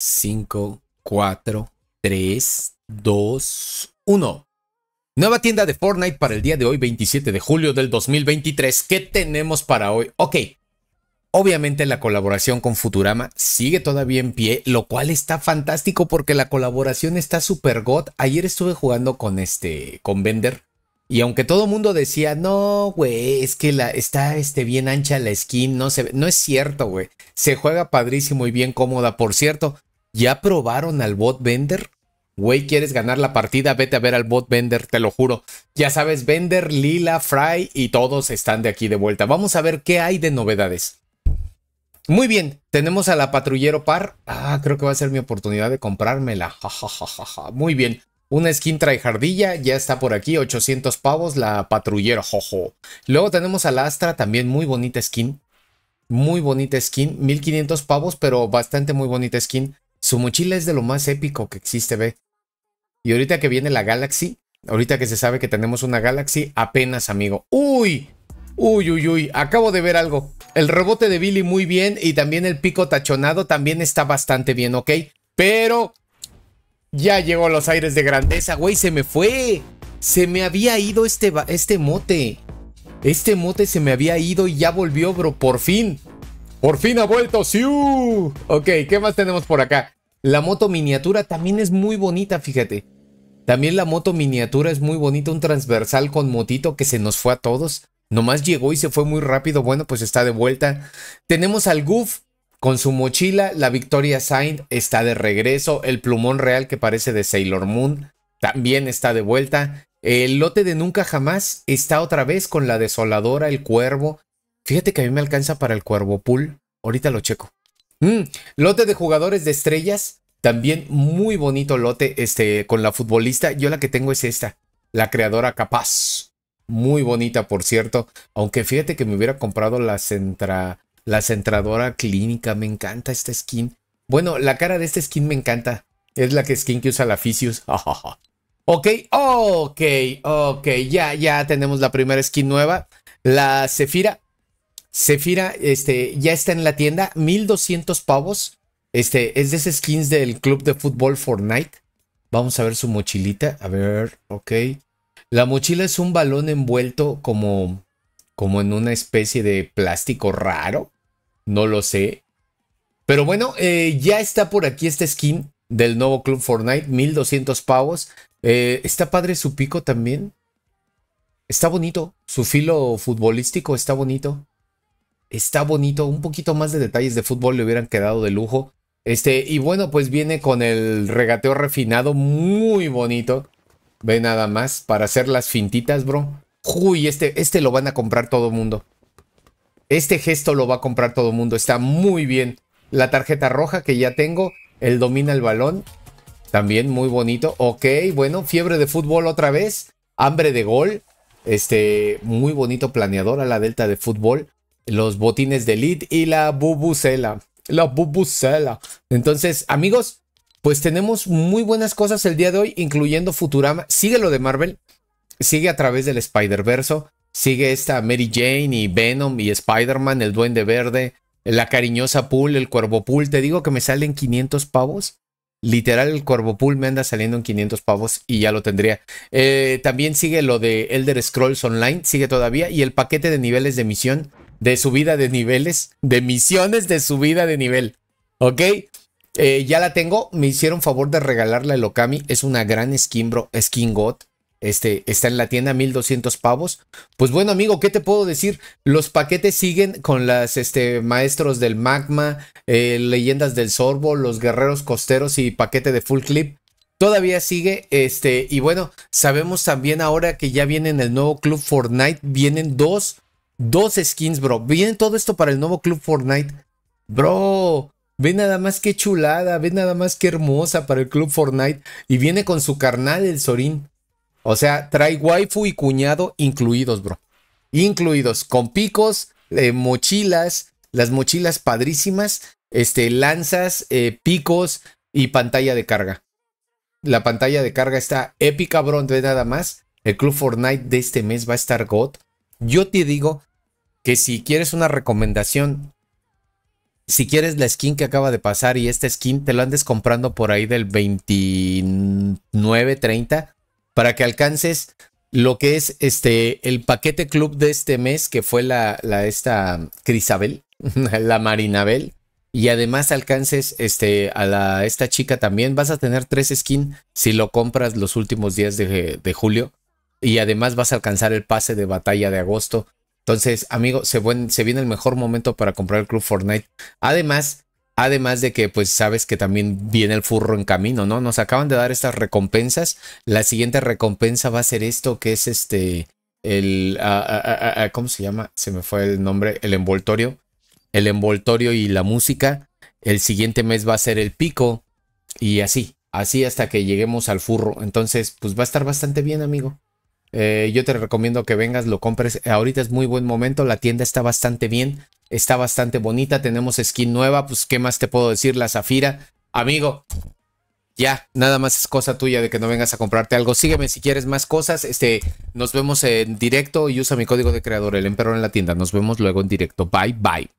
5, 4, 3, 2, 1. Nueva tienda de Fortnite para el día de hoy, 27 de julio del 2023. ¿Qué tenemos para hoy? Ok. Obviamente la colaboración con Futurama sigue todavía en pie, lo cual está fantástico porque la colaboración está super god. Ayer estuve jugando con este, con Bender. Y aunque todo el mundo decía, no, güey, es que la, está este, bien ancha la skin, no, se, no es cierto, güey. Se juega padrísimo y bien cómoda. Por cierto, ¿Ya probaron al bot vender? Güey, ¿quieres ganar la partida? Vete a ver al bot vender, te lo juro. Ya sabes, vender, Lila, Fry y todos están de aquí de vuelta. Vamos a ver qué hay de novedades. Muy bien, tenemos a la patrullero par. Ah, creo que va a ser mi oportunidad de comprármela. Muy bien. Una skin tryhardilla, ya está por aquí, 800 pavos, la patrullero, jojo. Luego tenemos a la Astra, también muy bonita skin. Muy bonita skin, 1500 pavos, pero bastante muy bonita skin. Su mochila es de lo más épico que existe, ve. Y ahorita que viene la Galaxy, ahorita que se sabe que tenemos una Galaxy, apenas, amigo. ¡Uy! Uy, uy, uy, acabo de ver algo. El rebote de Billy muy bien y también el pico tachonado también está bastante bien, ¿ok? Pero ya llegó a los aires de grandeza, güey, se me fue. Se me había ido este, este mote. Este mote se me había ido y ya volvió, bro, por fin. Por fin ha vuelto, siu Ok, ¿qué más tenemos por acá? La moto miniatura también es muy bonita, fíjate. También la moto miniatura es muy bonita, un transversal con motito que se nos fue a todos. Nomás llegó y se fue muy rápido, bueno, pues está de vuelta. Tenemos al Goof con su mochila, la Victoria Saint está de regreso, el plumón real que parece de Sailor Moon también está de vuelta. El lote de Nunca Jamás está otra vez con la desoladora, el cuervo. Fíjate que a mí me alcanza para el cuervo pool. Ahorita lo checo. Mm, lote de jugadores de estrellas. También muy bonito lote este, con la futbolista. Yo la que tengo es esta, la creadora capaz. Muy bonita, por cierto. Aunque fíjate que me hubiera comprado la, centra, la centradora clínica. Me encanta esta skin. Bueno, la cara de esta skin me encanta. Es la que skin que usa la Ficius. ok, ok, ok. Ya, ya tenemos la primera skin nueva. La sefira Sefira, este, ya está en la tienda, 1200 pavos. Este, es de esas skins del club de fútbol Fortnite. Vamos a ver su mochilita. A ver, ok. La mochila es un balón envuelto como, como en una especie de plástico raro. No lo sé. Pero bueno, eh, ya está por aquí este skin del nuevo club Fortnite, 1200 pavos. Eh, está padre su pico también. Está bonito. Su filo futbolístico está bonito está bonito, un poquito más de detalles de fútbol le hubieran quedado de lujo. Este, y bueno, pues viene con el regateo refinado, muy bonito. Ve nada más, para hacer las fintitas, bro. Uy, este, este lo van a comprar todo mundo. Este gesto lo va a comprar todo mundo, está muy bien. La tarjeta roja que ya tengo, el domina el balón, también muy bonito. Ok, bueno, fiebre de fútbol otra vez, hambre de gol, este, muy bonito planeador a la delta de fútbol los botines de elite y la bubucela. La bubucela. Entonces, amigos, pues tenemos muy buenas cosas el día de hoy, incluyendo Futurama. Sigue lo de Marvel, sigue a través del Spider-Verso, sigue esta Mary Jane y Venom y Spider-Man, el Duende Verde, la cariñosa Pool, el Cuervo Pool. Te digo que me salen 500 pavos. Literal, el Cuervo Pool me anda saliendo en 500 pavos y ya lo tendría. Eh, también sigue lo de Elder Scrolls Online, sigue todavía, y el paquete de niveles de misión de subida de niveles, de misiones de subida de nivel. ¿Ok? Eh, ya la tengo. Me hicieron favor de regalarla el Okami. Es una gran skin, bro. Skin God. Este, está en la tienda 1200 pavos. Pues bueno, amigo, ¿qué te puedo decir? Los paquetes siguen con las este, maestros del magma, eh, leyendas del sorbo, los guerreros costeros y paquete de full clip. Todavía sigue, este, y bueno, sabemos también ahora que ya viene en el nuevo club Fortnite, vienen dos Dos skins, bro. Viene todo esto para el nuevo club Fortnite. Bro, ve nada más que chulada, ve nada más que hermosa para el club Fortnite. Y viene con su carnal, el Sorin. O sea, trae waifu y cuñado incluidos, bro. Incluidos, con picos, eh, mochilas, las mochilas padrísimas, este, lanzas, eh, picos y pantalla de carga. La pantalla de carga está épica, bro. Ve nada más. El club Fortnite de este mes va a estar God. Yo te digo que si quieres una recomendación, si quieres la skin que acaba de pasar y esta skin te lo andes comprando por ahí del 29, 30, para que alcances lo que es este el paquete club de este mes, que fue la, esta um, Crisabel, la Marinabel. Y además alcances este, a esta chica también. Vas a tener tres skins si lo compras los últimos días de, de julio. Y además vas a alcanzar el pase de batalla de agosto. Entonces, amigo, se, viene el mejor momento para comprar el Club Fortnite. Además, Además de que, pues, sabes que también viene el furro en camino, ¿no? Nos acaban de dar estas recompensas. La siguiente recompensa va a ser esto, que es este, el, ¿cómo se llama? Se me fue el nombre, el envoltorio. El envoltorio y la música. El siguiente mes va a ser el pico. Y así, así hasta que lleguemos al furro. Entonces, pues va a estar bastante bien, amigo. Eh, yo te recomiendo que vengas, lo compres. Ahorita es muy buen momento, la tienda está bastante bien, está bastante bonita, tenemos skin nueva, pues qué más te puedo decir, la Zafira. Amigo, ya, nada más es cosa tuya de que no vengas a comprarte algo. Sígueme si quieres más cosas. Este, nos vemos en directo y usa mi código de creador, el emperador en la tienda. Nos vemos luego en directo. Bye, bye.